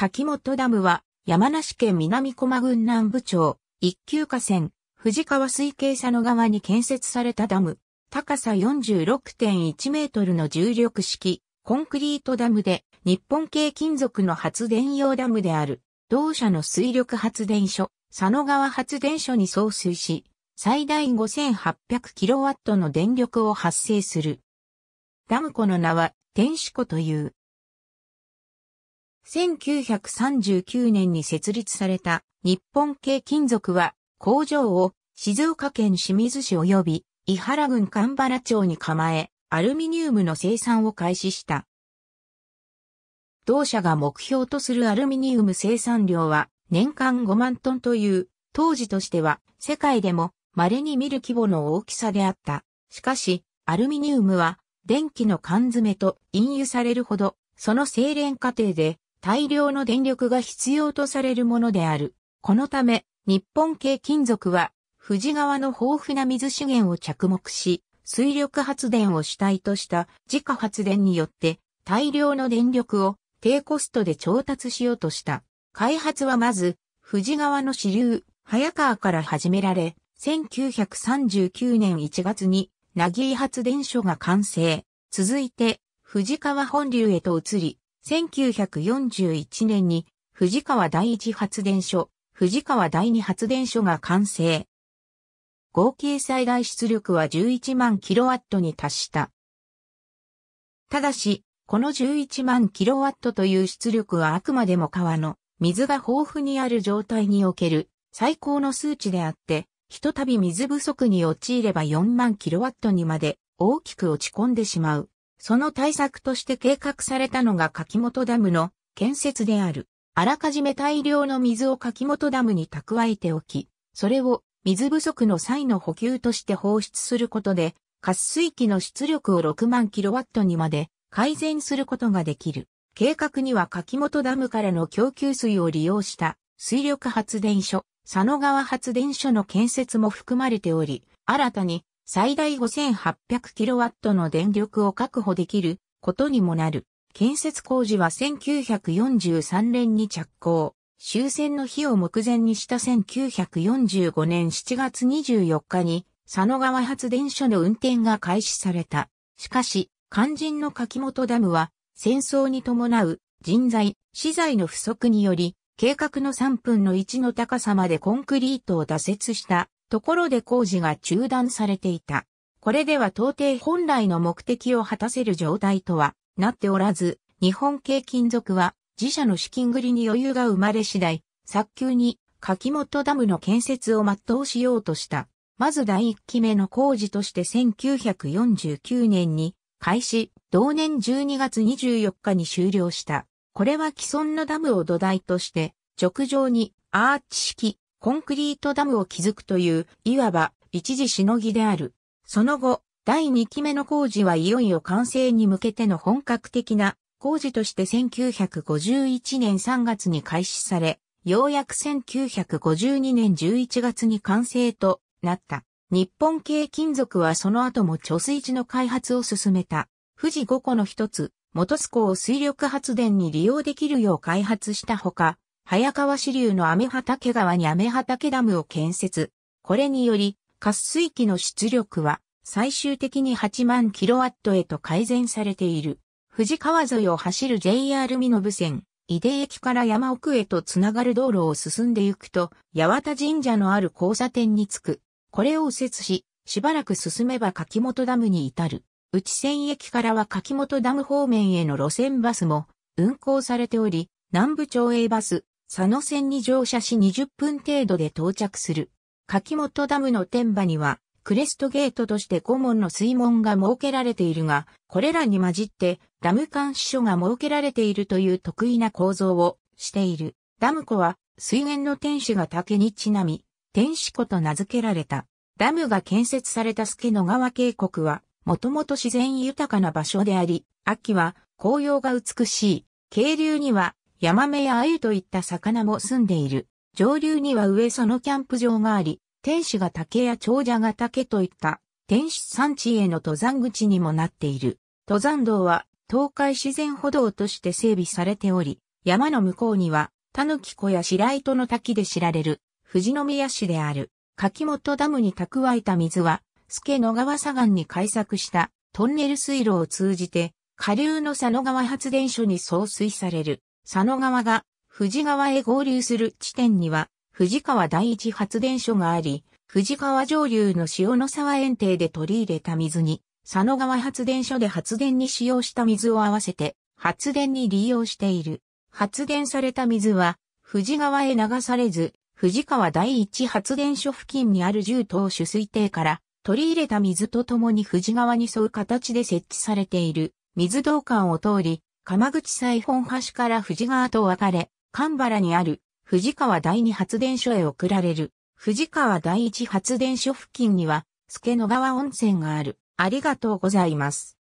柿本ダムは、山梨県南駒郡南部町、一級河川、藤川水系佐野川に建設されたダム。高さ46.1メートルの重力式、コンクリートダムで、日本系金属の発電用ダムである、同社の水力発電所、佐野川発電所に送水し、最大 5800kW の電力を発生する。ダム湖の名は、天使湖という。1939年に設立された日本系金属は工場を静岡県清水市及び伊原郡神原町に構え、アルミニウムの生産を開始した。同社が目標とするアルミニウム生産量は年間5万トンという、当時としては世界でも稀に見る規模の大きさであった。しかし、アルミニウムは電気の缶詰と引輸されるほど、その精錬過程で大量の電力が必要とされるものである。このため、日本系金属は、富士川の豊富な水資源を着目し、水力発電を主体とした自家発電によって大量の電力を低コストで調達しようとした。開発はまず、富士川の支流、早川から始められ、1939年1月に、なぎ発電所が完成。続いて、富士川本流へと移り、1941年に藤川第一発電所、藤川第二発電所が完成。合計最大出力は11万キロワットに達した。ただし、この11万キロワットという出力はあくまでも川の水が豊富にある状態における最高の数値であって、ひとたび水不足に陥れば4万キロワットにまで大きく落ち込んでしまう。その対策として計画されたのが柿本ダムの建設である。あらかじめ大量の水を柿本ダムに蓄えておき、それを水不足の際の補給として放出することで、滑水器の出力を6万キロワットにまで改善することができる。計画には柿本ダムからの供給水を利用した水力発電所、佐野川発電所の建設も含まれており、新たに最大 5800kW の電力を確保できることにもなる。建設工事は1943年に着工。終戦の日を目前にした1945年7月24日に佐野川発電所の運転が開始された。しかし、肝心の柿本ダムは戦争に伴う人材、資材の不足により計画の3分の1の高さまでコンクリートを打設したところで工事が中断されていた。これでは到底本来の目的を果たせる状態とはなっておらず、日本系金属は自社の資金繰りに余裕が生まれ次第、早急に柿本ダムの建設を全うしようとした。まず第1期目の工事として1949年に開始、同年12月24日に終了した。これは既存のダムを土台として、直上にアーチ式コンクリートダムを築くという、いわば一時しのぎである。その後、第2期目の工事はいよいよ完成に向けての本格的な工事として1951年3月に開始され、ようやく1952年11月に完成となった。日本系金属はその後も貯水池の開発を進めた。富士5個の一つ、元栖港を水力発電に利用できるよう開発したほか、早川支流の雨畑川に雨畑ダムを建設。これにより、滑水器の出力は最終的に8万キロワットへと改善されている。富士川沿いを走る JR 美部線、井出駅から山奥へとつながる道路を進んでいくと、八幡神社のある交差点に着く。これを右折し、しばらく進めば柿本ダムに至る。内線駅からは柿本ダム方面への路線バスも運行されており、南部町営バス、佐野線に乗車し20分程度で到着する。柿本ダムの天場には、クレストゲートとして古門の水門が設けられているが、これらに混じって、ダム監視所が設けられているという得意な構造をしている。ダム湖は、水源の天使が竹にちなみ、天使湖と名付けられた。ダムが建設された助野川渓谷は、もともと自然豊かな場所であり、秋は紅葉が美しい。渓流にはヤマメやアユといった魚も住んでいる。上流には上そのキャンプ場があり、天使が竹や長者が竹といった天使山地への登山口にもなっている。登山道は東海自然歩道として整備されており、山の向こうには、タヌキ湖や白糸の滝で知られる、富士宮市である、柿本ダムに蓄えた水は、助野川左岸に開削したトンネル水路を通じて、下流の佐野川発電所に送水される。佐野川が富士川へ合流する地点には、富士川第一発電所があり、富士川上流の塩の沢園庭で取り入れた水に、佐野川発電所で発電に使用した水を合わせて、発電に利用している。発電された水は、富士川へ流されず、富士川第一発電所付近にある重等取水艇から取り入れた水とともに富士川に沿う形で設置されている水道管を通り、鎌口西本橋から富士川と別れ、神原にある藤川第二発電所へ送られる。藤川第一発電所付近には、助野川温泉がある。ありがとうございます。